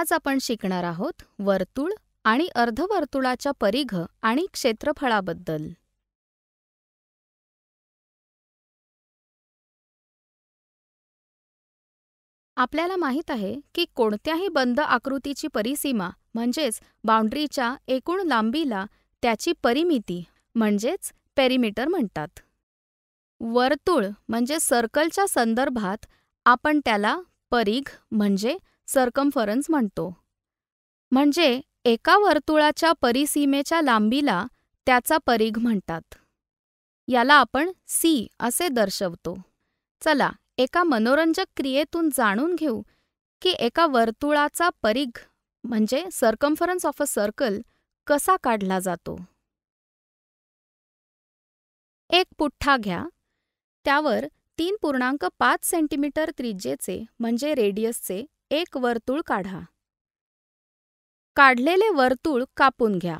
आज आपण शिकणार आहोत वर्तुळ आणि अर्धवर्तुळाच्या परिघ आणि क्षेत्रफळाबद्दल आपल्याला माहीत आहे की कोणत्याही बंद आकृतीची परिसीमा म्हणजेच बाउंड्रीच्या एकूण लांबीला त्याची परिमिती म्हणजेच पेरिमीटर म्हणतात वर्तुळ म्हणजे सर्कलच्या संदर्भात आपण त्याला परिघ म्हणजे सर्कम्फरन्स म्हणतो म्हणजे एका वर्तुळाच्या परिसीमेच्या लांबीला त्याचा परिघ म्हणतात याला आपण सी असे दर्शवतो चला एका मनोरंजक क्रियेतून जाणून घेऊ की एका वर्तुळाचा परिघ म्हणजे सर्कम्फरन्स ऑफ अ सर्कल कसा काढला जातो एक पुठ्ठा घ्या त्यावर तीन पूर्णांक पाच सेंटीमीटर त्रिज्येचे म्हणजे रेडियसचे एक वर्तुळ काढा काढलेले वर्तुळ कापून घ्या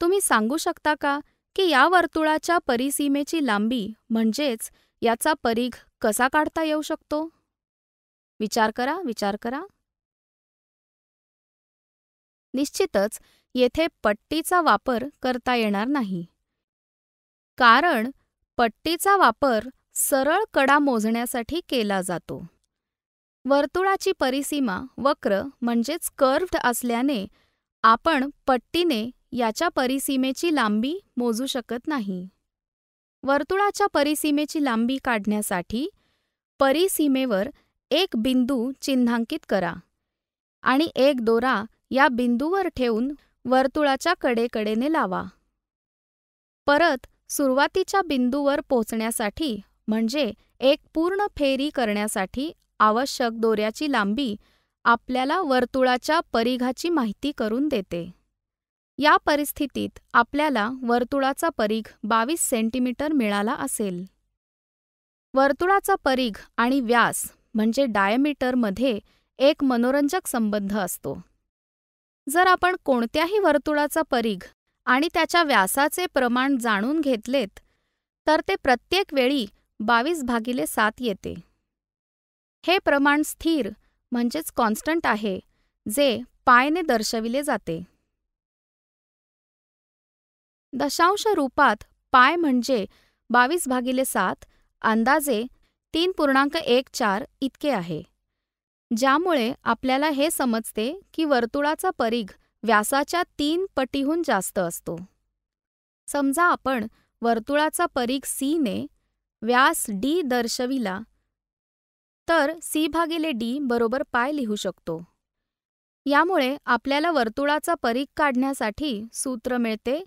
तुम्ही सांगू शकता का की या वर्तुळाच्या परिसीमेची लांबी म्हणजेच याचा परीघ कसा काढता येऊ शकतो विचार करा विचार करा निश्चितच येथे पट्टीचा वापर करता येणार नाही कारण पट्टीचा वापर सरळ कडा मोजण्यासाठी केला जातो वर्तुळाची परिसीमा वक्र म्हणजेच कर्व्ड असल्याने आपण पट्टीने याच्या परिसीमेची लांबी मोजू शकत नाही वर्तुळाच्या परिसीमेची लांबी काढण्यासाठी परिसीमेवर एक बिंदू चिन्हांकित करा आणि एक दोरा या बिंदूवर ठेवून वर्तुळाच्या कडेकडेने लावा परत सुरुवातीच्या बिंदूवर पोचण्यासाठी म्हणजे एक पूर्ण फेरी करण्यासाठी आवश्यक दोऱ्याची लांबी आपल्याला वर्तुळाच्या परिघाची माहिती करून देते या परिस्थितीत आपल्याला वर्तुळाचा परिघ बावीस सेंटीमीटर मिळाला असेल वर्तुळाचा परिघ आणि व्यास म्हणजे डायमीटरमध्ये एक मनोरंजक संबंध असतो जर आपण कोणत्याही वर्तुळाचा परिघ आणि त्याच्या व्यासाचे प्रमाण जाणून घेतलेत तर ते प्रत्येक वेळी बावीस भागिले सात येते हे प्रमाण स्थिर म्हणजेच कॉन्स्टंट आहे जे पायने दर्शविले जाते दशांश रूपात पाय म्हणजे बावीस भागिले सात अंदाजे तीन पूर्णांक एक चार इतके आहे ज्यामुळे आपल्याला हे समजते की वर्तुळाचा परीघ व्यासाच्या तीन पटीहून जास्त असतो समजा आपण वर्तुळाचा परीघ सीने व्यास डी दर्शविला तर सी भागिले डी बरोबर पाय लिहू शकतो यामुळे आपल्याला वर्तुळाचा परीख काढण्यासाठी सूत्र मिळते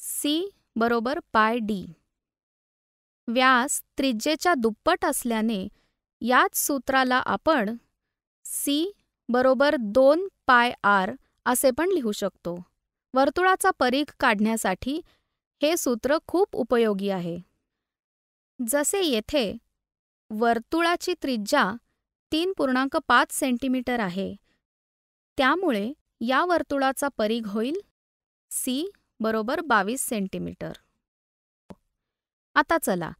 सी बरोबर पाय डी व्यास त्रिज्येच्या दुप्पट असल्याने याच सूत्राला आपण सी बरोबर दोन पाय आर असे पण लिहू शकतो वर्तुळाचा परीख काढण्यासाठी हे सूत्र खूप उपयोगी आहे जसे येथे वर्तुळाची त्रिज्या तीन पूर्णांक पाच सेंटीमीटर आहे त्यामुळे या वर्तुळाचा परिघ होईल सी बरोबर बावीस सेंटीमीटर आता चला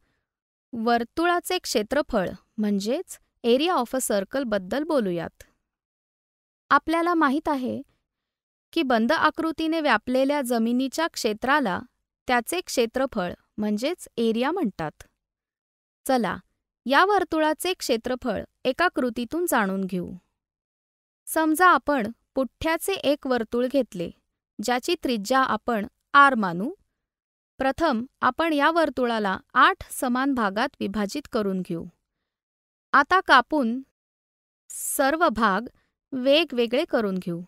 वर्तुळाचे क्षेत्रफळ म्हणजेच एरिया ऑफ अ सर्कलबद्दल बोलूयात आपल्याला माहीत आहे की बंद आकृतीने व्यापलेल्या जमिनीच्या क्षेत्राला त्याचे क्षेत्रफळ म्हणजेच एरिया म्हणतात चला या वर्तुळाचे क्षेत्रफळ एका कृतीतून जाणून घेऊ समजा आपण पुठ्ठ्याचे एक वर्तुळ घेतले ज्याची त्रिज्या आपण आर मानू प्रथम आपण या वर्तुळाला आठ समान भागात विभाजित करून घेऊ आता कापून सर्व भाग वेगवेगळे करून घेऊ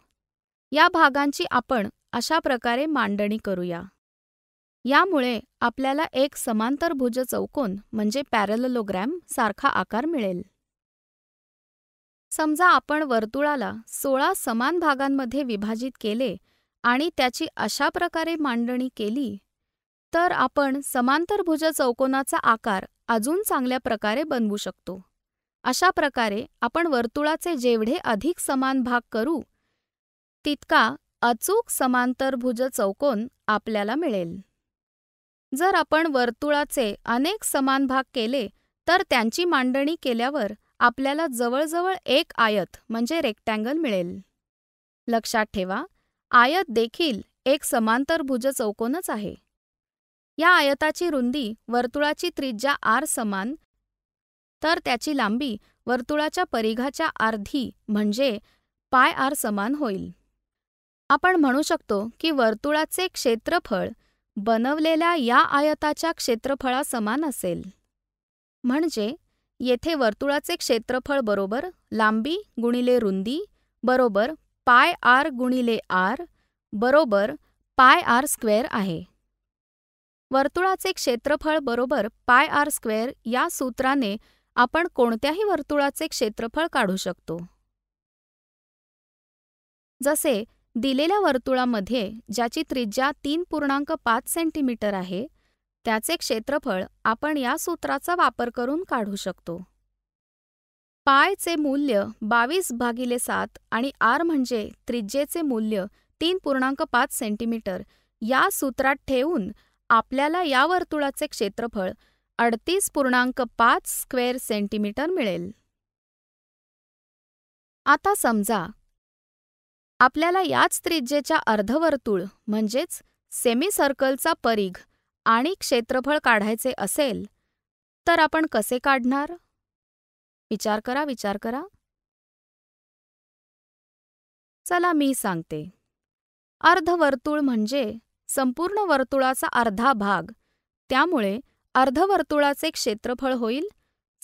या भागांची आपण अशा प्रकारे मांडणी करूया यामुळे आपल्याला एक समांतरभुज चौकोन म्हणजे पॅरललोग्रॅम सारखा आकार मिळेल समजा आपण वर्तुळाला सोळा समान भागांमध्ये विभाजित केले आणि त्याची अशा प्रकारे मांडणी केली तर आपण समांतरभुज चौकोनाचा आकार अजून चांगल्या प्रकारे बनवू शकतो अशा प्रकारे आपण वर्तुळाचे जेवढे अधिक समान भाग करू तितका अचूक समांतरभुज चौकोन आपल्याला मिळेल जर आपण वर्तुळाचे अनेक समान भाग केले तर त्यांची मांडणी केल्यावर आपल्याला जवळजवळ एक आयत म्हणजे रेक्टँगल मिळेल लक्षात ठेवा आयत देखील एक समांतरभुज चौकोनच आहे या आयताची रुंदी वर्तुळाची त्रिज्या आर समान तर त्याची लांबी वर्तुळाच्या परिघाच्या अर्धी म्हणजे पाय आर समान होईल आपण म्हणू शकतो की वर्तुळाचे क्षेत्रफळ बनवलेल्या या आयताच्या समान असेल म्हणजे येथे वर्तुळाचे क्षेत्रफळ बरोबर लांबी गुणिले रुंदी बरोबर पाय आर गुणिले आर बरोबर पाय आर स्क्वेअर आहे वर्तुळाचे क्षेत्रफळ बरोबर पाय आर स्क्वेअर या सूत्राने आपण कोणत्याही वर्तुळाचे क्षेत्रफळ काढू शकतो जसे दिलेल्या वर्तुळामध्ये ज्याची त्रिज्या तीन पूर्णांक पाच सेंटीमीटर आहे त्याचे क्षेत्रफळ आपण या सूत्राचा वापर करून काढू शकतो पायचे मूल्य बावीस भागिले सात आणि आर म्हणजे त्रिज्येचे मूल्य तीन पूर्णांक पाच सेंटीमीटर या सूत्रात ठेवून आपल्याला या वर्तुळाचे क्षेत्रफळ अडतीस पूर्णांक पाच स्क्वेअर सेंटीमीटर मिळेल आता समजा आपल्याला याच त्रिज्येच्या अर्धवर्तुळ म्हणजेच सर्कलचा परिघ आणि क्षेत्रफळ काढायचे असेल तर आपण कसे काढणार विचार करा विचार करा चला मी सांगते अर्धवर्तुळ म्हणजे संपूर्ण वर्तुळाचा अर्धा भाग त्यामुळे अर्धवर्तुळाचे क्षेत्रफळ होईल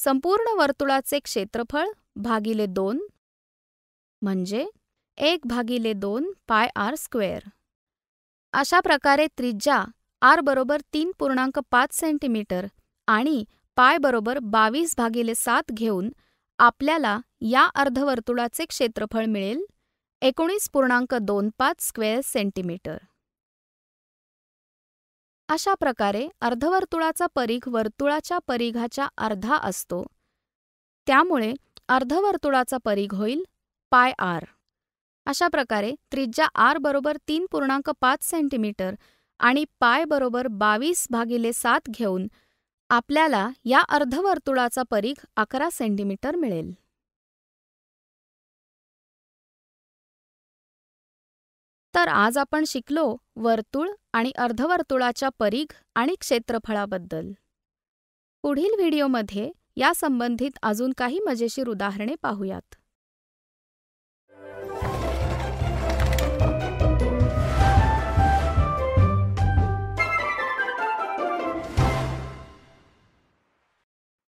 संपूर्ण वर्तुळाचे क्षेत्रफळ भागिले दोन म्हणजे एक भागिले दोन पाय आर स्क्वेअर अशा प्रकारे त्रिज्या आर बरोबर तीन पूर्णांक पाच सेंटीमीटर आणि पाय बरोबर बावीस भागिले सात घेऊन आपल्याला या अर्धवर्तुळाचे क्षेत्रफळ मिळेल एकोणीस पूर्णांक दोन पाच स्क्वेअर सेंटीमीटर अशा प्रकारे अर्धवर्तुळाचा परीघ वर्तुळाच्या परीघाच्या अर्धा असतो त्यामुळे अर्धवर्तुळाचा परीघ होईल पाय आर अशा प्रकारे त्रिज्या आर बरोबर तीन पूर्णांक पाच सेंटीमीटर आणि पाय बरोबर बावीस भागिले सात घेऊन आपल्याला या अर्धवर्तुळाचा परीघ अकरा सेंटीमीटर मिळेल तर आज आपण शिकलो वर्तुळ आणि अर्धवर्तुळाच्या परीघ आणि क्षेत्रफळाबद्दल पुढील व्हिडिओमध्ये यासंबंधित अजून काही मजेशीर उदाहरणे पाहूयात